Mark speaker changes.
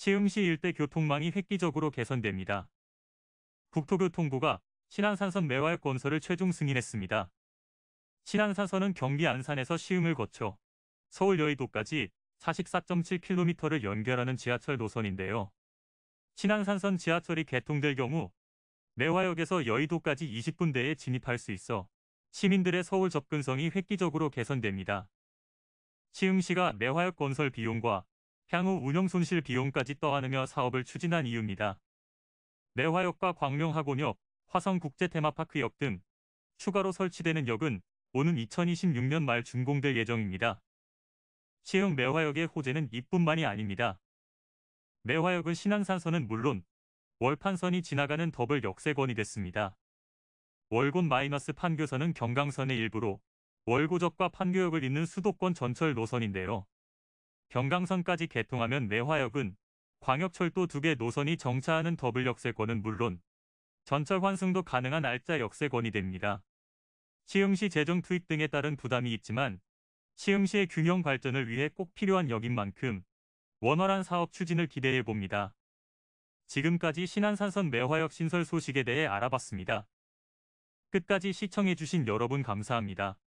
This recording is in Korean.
Speaker 1: 시흥시 일대 교통망이 획기적으로 개선됩니다. 국토교통부가 신안산선 매활 건설을 최종 승인했습니다. 신안산선은 경기 안산에서 시흥을 거쳐 서울 여의도까지 44.7km를 연결하는 지하철 노선인데요. 신안산선 지하철이 개통될 경우 매화역에서 여의도까지 20분 대에 진입할 수 있어 시민들의 서울 접근성이 획기적으로 개선됩니다. 시흥시가 매화역 건설 비용과 향후 운영 손실 비용까지 떠안으며 사업을 추진한 이유입니다. 내화역과 광명학원역, 화성국제테마파크역 등 추가로 설치되는 역은 오는 2026년 말 준공될 예정입니다. 시흥 매화역의 호재는 이뿐만이 아닙니다. 매화역은 신앙산선은 물론 월판선이 지나가는 더블 역세권이 됐습니다. 월곤 마이너스 판교선은 경강선의 일부로 월고적과 판교역을 잇는 수도권 전철 노선인데요. 경강선까지 개통하면 내화역은 광역철도 두 개 노선이 정차하는 더블 역세권은 물론 전철 환승도 가능한 알짜 역세권이 됩니다. 시흥시 재정 투입 등에 따른 부담이 있지만 시흥시의 균형 발전을 위해 꼭 필요한 역인 만큼 원활한 사업 추진을 기대해 봅니다. 지금까지 신한산선 매화역 신설 소식에 대해 알아봤습니다. 끝까지 시청해주신 여러분 감사합니다.